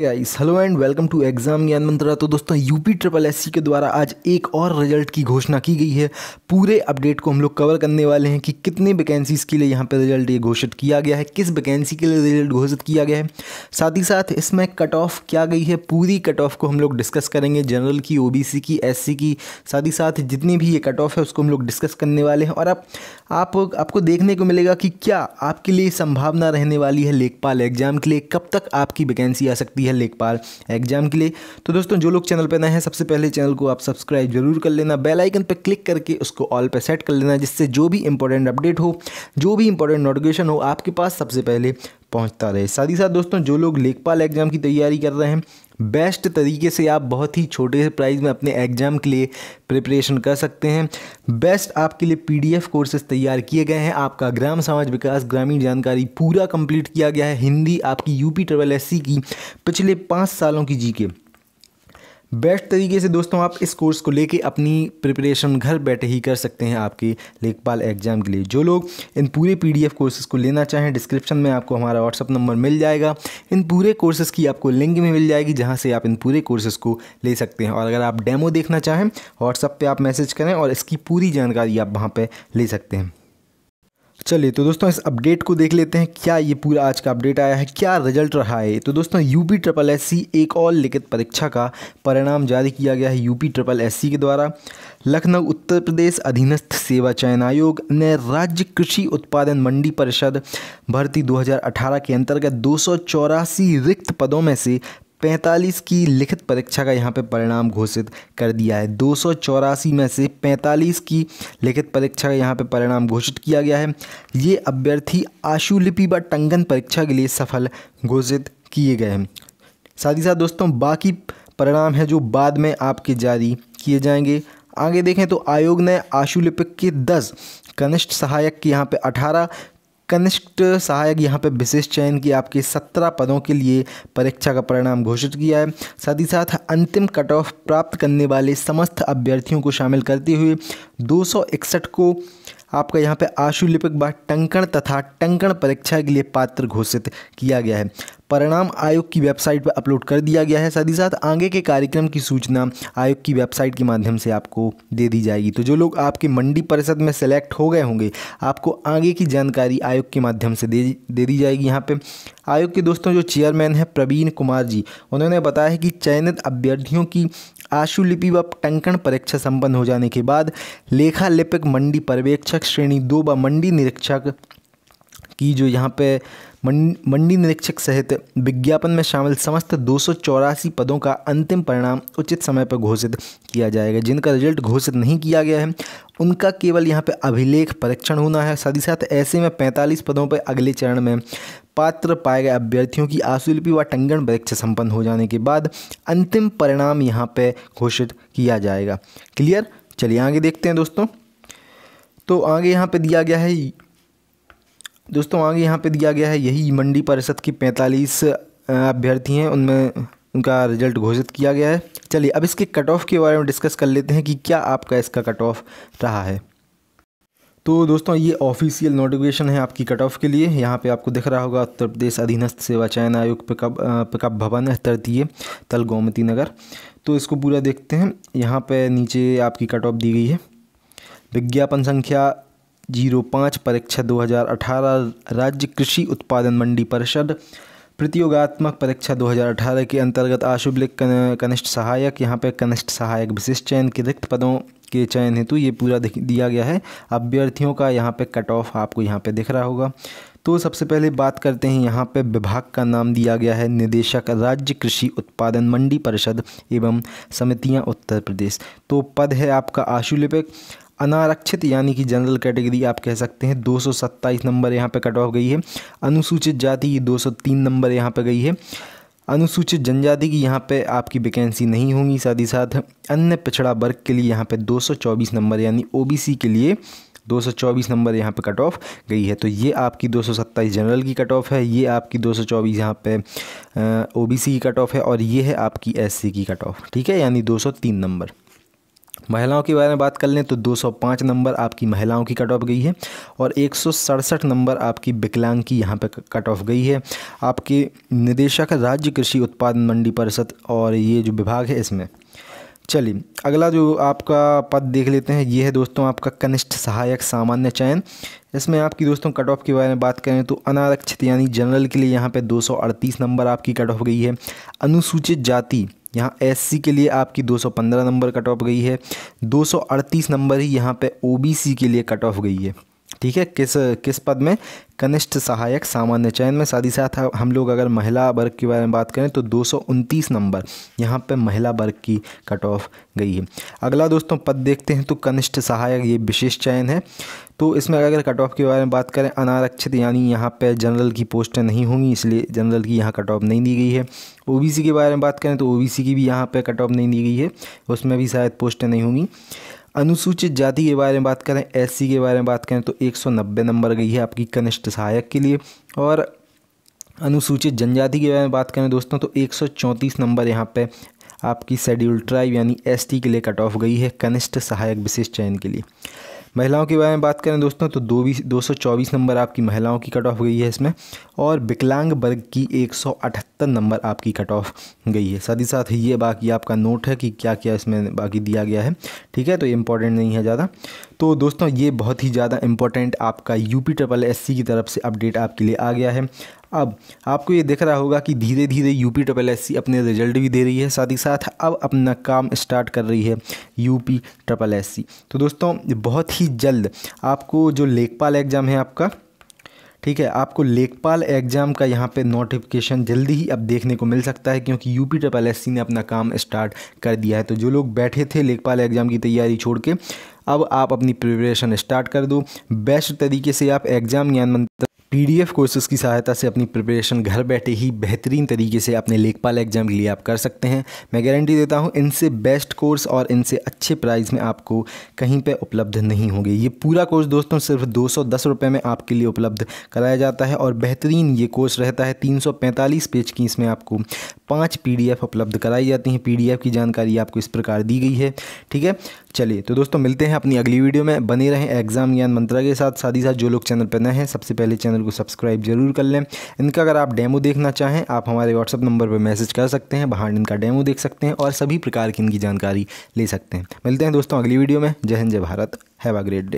guys hello and welcome to exam Gyan Mantra तो दोस्तों UP triple SC के द्वारा आज एक और रिजल्ट की घोषणा की गई है पूरे अपडेट को हम लोग कवर करने वाले हैं कि कितने वैकेंसीज़ के लिए यहाँ पर रिजल्ट ये घोषित किया गया है किस वैकेंसी के लिए रिजल्ट घोषित किया गया है साथ ही साथ इसमें कट ऑफ क्या गई है पूरी कट ऑफ को हम लोग डिस्कस करेंगे जनरल की ओ की एस की साथ ही साथ जितनी भी ये कट ऑफ है उसको हम लोग डिस्कस करने वाले हैं और आप, आप आपको देखने को मिलेगा कि क्या आपके लिए संभावना रहने वाली है लेखपाल एग्जाम के लिए कब तक आपकी वैकेंसी आ सकती है सकती है लेखपाल एग्जाम के लिए तो दोस्तों जो लोग चैनल पर नए हैं सबसे पहले चैनल को आप सब्सक्राइब जरूर कर लेना बेल आइकन पर क्लिक करके उसको ऑल पर सेट कर लेना जिससे जो भी इंपॉर्टेंट अपडेट हो जो भी इंपॉर्टेंट नोटिफिकेशन हो आपके पास सबसे पहले पहुंचता रहे साथ ही साथ दोस्तों जो लोग लेखपाल एग्ज़ाम की तैयारी कर रहे हैं बेस्ट तरीके से आप बहुत ही छोटे से प्राइस में अपने एग्ज़ाम के लिए प्रिपरेशन कर सकते हैं बेस्ट आपके लिए पीडीएफ कोर्सेज तैयार किए गए हैं आपका ग्राम समाज विकास ग्रामीण जानकारी पूरा कंप्लीट किया गया है हिंदी आपकी यूपी ट्रेवल एस की पिछले पाँच सालों की जी के बेस्ट तरीके से दोस्तों आप इस कोर्स को लेके अपनी प्रिपरेशन घर बैठे ही कर सकते हैं आपके लेखपाल एग्जाम के लिए जो लोग इन पूरे पीडीएफ कोर्सेज़ को लेना चाहें डिस्क्रिप्शन में आपको हमारा व्हाट्सअप नंबर मिल जाएगा इन पूरे कोर्सेज़ की आपको लिंक भी मिल जाएगी जहाँ से आप इन पूरे कोर्सेज़ को ले सकते हैं और अगर आप डेमो देखना चाहें व्हाट्सअप पर आप मैसेज करें और इसकी पूरी जानकारी आप वहाँ पर ले सकते हैं चलिए तो दोस्तों इस अपडेट को देख लेते हैं क्या ये पूरा आज का अपडेट आया है क्या रिजल्ट रहा है तो दोस्तों यूपी ट्रिपल एस सी एक और लिखित परीक्षा का परिणाम जारी किया गया है यूपी ट्रिपल एस सी के द्वारा लखनऊ उत्तर प्रदेश अधीनस्थ सेवा चयन आयोग ने राज्य कृषि उत्पादन मंडी परिषद भर्ती 2018 के अंतर्गत दो रिक्त पदों में से पैंतालीस की लिखित परीक्षा का यहाँ पे परिणाम घोषित कर दिया है दो में से पैंतालीस की लिखित परीक्षा का यहाँ पे परिणाम घोषित किया गया है ये अभ्यर्थी आशु लिपि व टंगन परीक्षा के लिए सफल घोषित किए गए हैं साथ ही साथ दोस्तों बाकी परिणाम है जो बाद में आपके जारी किए जाएंगे आगे देखें तो आयोग ने आशुलिपिक के दस कनिष्ठ सहायक के यहाँ पे 18 कनिष्ठ सहायक यहाँ पे विशेष चयन की आपके सत्रह पदों के लिए परीक्षा का परिणाम घोषित किया है साथ ही साथ अंतिम कट ऑफ प्राप्त करने वाले समस्त अभ्यर्थियों को शामिल करते हुए दो को आपका यहाँ पे आशुलिपिक व टंकण तथा टंकण परीक्षा के लिए पात्र घोषित किया गया है परिणाम आयोग की वेबसाइट पर अपलोड कर दिया गया है साथ ही साथ आगे के कार्यक्रम की सूचना आयोग की वेबसाइट के माध्यम से आपको दे दी जाएगी तो जो लोग आपके मंडी परिषद में सेलेक्ट हो गए होंगे आपको आगे की जानकारी आयोग के माध्यम से दे दे दी जाएगी यहाँ पर आयोग के दोस्तों जो चेयरमैन हैं प्रवीण कुमार जी उन्होंने बताया है कि चयनित अभ्यर्थियों की आशुलिपि व टंकण परीक्षा संपन्न हो जाने के बाद लेखा लिपिक मंडी पर्यवेक्षक श्रेणी दो व मंडी निरीक्षक की जो यहाँ पे मंडी निरीक्षक सहित विज्ञापन में शामिल समस्त दो पदों का अंतिम परिणाम उचित समय पर घोषित किया जाएगा जिनका रिजल्ट घोषित नहीं किया गया है उनका केवल यहाँ पे अभिलेख परीक्षण होना है साथ ही साथ ऐसे में 45 पदों पर अगले चरण में पात्र पाए गए अभ्यर्थियों की आशुलिपि व टंगन परीक्षा संपन्न हो जाने के बाद अंतिम परिणाम यहाँ पर घोषित किया जाएगा क्लियर चलिए आगे देखते हैं दोस्तों तो आगे यहाँ पे दिया गया है दोस्तों आगे यहाँ पे दिया गया है यही मंडी परिषद की पैंतालीस अभ्यर्थी हैं उनमें उनका रिजल्ट घोषित किया गया है चलिए अब इसके कट ऑफ के बारे में डिस्कस कर लेते हैं कि क्या आपका इसका कट ऑफ रहा है तो दोस्तों ये ऑफिशियल नोटिफिकेशन है आपकी कट ऑफ के लिए यहाँ पे आपको दिख रहा होगा उत्तर प्रदेश अधीनस्थ सेवा चयन आयोग पिकअप पिकअप भवन तृतीय तल गोमती नगर तो इसको पूरा देखते हैं यहाँ पे नीचे आपकी कट ऑफ दी गई है विज्ञापन संख्या जीरो पाँच परीक्षा 2018 राज्य कृषि उत्पादन मंडी परिषद प्रतियोगात्मक परीक्षा 2018 के अंतर्गत आशुभलिक कनिष्ठ सहायक यहाँ पे कनिष्ठ सहायक विशिष्ट चयन के रिक्त पदों के चयन हेतु ये पूरा दिया गया है अभ्यर्थियों का यहाँ पे कट ऑफ आपको यहाँ पे दिख रहा होगा तो सबसे पहले बात करते हैं यहाँ पे विभाग का नाम दिया गया है निदेशक राज्य कृषि उत्पादन मंडी परिषद एवं समितियाँ उत्तर प्रदेश तो पद है आपका आशुलिपिक अनारक्षित यानी कि जनरल कैटेगरी आप कह सकते हैं दो नंबर यहाँ पर कट ऑफ गई है अनुसूचित जाति की दो नंबर यहाँ पर गई है अनुसूचित जनजाति की यहाँ पे आपकी वैकेंसी नहीं होंगी साथ ही साथ अन्य पिछड़ा वर्ग के लिए यहाँ पे 224 नंबर यानी ओबीसी के लिए 224 नंबर यहाँ पे कट ऑफ गई है तो ये आपकी दो जनरल की कट ऑफ है ये आपकी 224 यहाँ पर ओ की कट ऑफ है और ये है आपकी एससी की कट ऑफ ठीक है यानी 203 नंबर महिलाओं के बारे में बात कर लें तो 205 नंबर आपकी महिलाओं की कट ऑफ गई है और एक नंबर आपकी विकलांग की यहाँ पर कट ऑफ गई है आपके निदेशक राज्य कृषि उत्पादन मंडी परिषद और ये जो विभाग है इसमें चलिए अगला जो आपका पद देख लेते हैं ये है दोस्तों आपका कनिष्ठ सहायक सामान्य चयन इसमें आपकी दोस्तों कट ऑफ के बारे में बात करें तो अनारक्षित यानी जनरल के लिए यहाँ पे 238 नंबर आपकी कट ऑफ गई है अनुसूचित जाति यहाँ एस के लिए आपकी 215 नंबर कट ऑफ गई है 238 नंबर ही यहाँ पे ओ के लिए कट ऑफ गई है ठीक है किस किस पद में कनिष्ठ सहायक सामान्य चयन में साथ ही साथ हम लोग अगर महिला वर्ग के बारे में बात करें तो दो नंबर यहाँ पर महिला वर्ग की कट ऑफ गई है अगला दोस्तों पद देखते हैं तो कनिष्ठ सहायक ये विशेष चयन है तो इसमें अगर कट ऑफ के बारे में बात करें अनारक्षित यानी यहाँ पे जनरल की पोस्टें नहीं होंगी इसलिए जनरल की यहाँ कट ऑफ नहीं दी गई है ओ के बारे में बात करें तो ओ की भी यहाँ पर कट ऑफ नहीं दी गई है उसमें भी शायद पोस्टें नहीं होंगी अनुसूचित जाति के बारे में बात करें एस के बारे में बात करें तो 190 नंबर गई है आपकी कनिष्ठ सहायक के लिए और अनुसूचित जनजाति के बारे में बात करें दोस्तों तो 134 नंबर यहाँ पे आपकी शेड्यूल ट्राइब यानी एसटी के लिए कट ऑफ गई है कनिष्ठ सहायक विशेष चयन के लिए महिलाओं के बारे में बात करें दोस्तों तो दो बीस दो सौ चौबीस नंबर आपकी महिलाओं की कट ऑफ गई है इसमें और विकलांग वर्ग की एक सौ अठहत्तर नंबर आपकी कट ऑफ गई है साथ ही साथ ये बाकी आपका नोट है कि क्या क्या इसमें बाकी दिया गया है ठीक है तो ये नहीं है ज़्यादा तो दोस्तों ये बहुत ही ज़्यादा इंपॉर्टेंट आपका यू पी ट्रिपल एस की तरफ से अपडेट आपके लिए आ गया है अब आपको ये दिख रहा होगा कि धीरे धीरे यूपी ट्रिपल एस अपने रिजल्ट भी दे रही है साथ ही साथ अब अपना काम स्टार्ट कर रही है यूपी ट्रिपल एस तो दोस्तों बहुत ही जल्द आपको जो लेखपाल एग्ज़ाम है आपका ठीक है आपको लेखपाल एग्ज़ाम का यहाँ पे नोटिफिकेशन जल्दी ही अब देखने को मिल सकता है क्योंकि यूपी ट्रिपल एस ने अपना काम स्टार्ट कर दिया है तो जो लोग बैठे थे लेखपाल एग्ज़ाम की तैयारी छोड़ के अब आप अपनी प्रिपरेशन स्टार्ट कर दो बेस्ट तरीके से आप एग्ज़ाम ज्ञान मंत्र पीडीएफ कोर्सेज़ की सहायता से अपनी प्रिपरेशन घर बैठे ही बेहतरीन तरीके से अपने लेखपाल एग्जाम के लिए आप कर सकते हैं मैं गारंटी देता हूं इनसे बेस्ट कोर्स और इनसे अच्छे प्राइस में आपको कहीं पे उपलब्ध नहीं होंगे ये पूरा कोर्स दोस्तों सिर्फ दो सौ में आपके लिए उपलब्ध कराया जाता है और बेहतरीन ये कोर्स रहता है तीन पेज की इसमें आपको पाँच पी उपलब्ध कराई जाती हैं पी की जानकारी आपको इस प्रकार दी गई है ठीक है चलिए तो दोस्तों मिलते हैं अपनी अगली वीडियो में बने रहें एग्जाम ज्ञान मंत्रा के साथ साथ ही साथ जो लोग चैनल पर नए हैं सबसे पहले चैनल चैनल को सब्सक्राइब जरूर कर लें इनका अगर आप डेमो देखना चाहें आप हमारे व्हाट्सअप नंबर पर मैसेज कर सकते हैं बाहर इनका डेमो देख सकते हैं और सभी प्रकार की इनकी जानकारी ले सकते हैं मिलते हैं दोस्तों अगली वीडियो में जय हिंद जय Bharat have a great day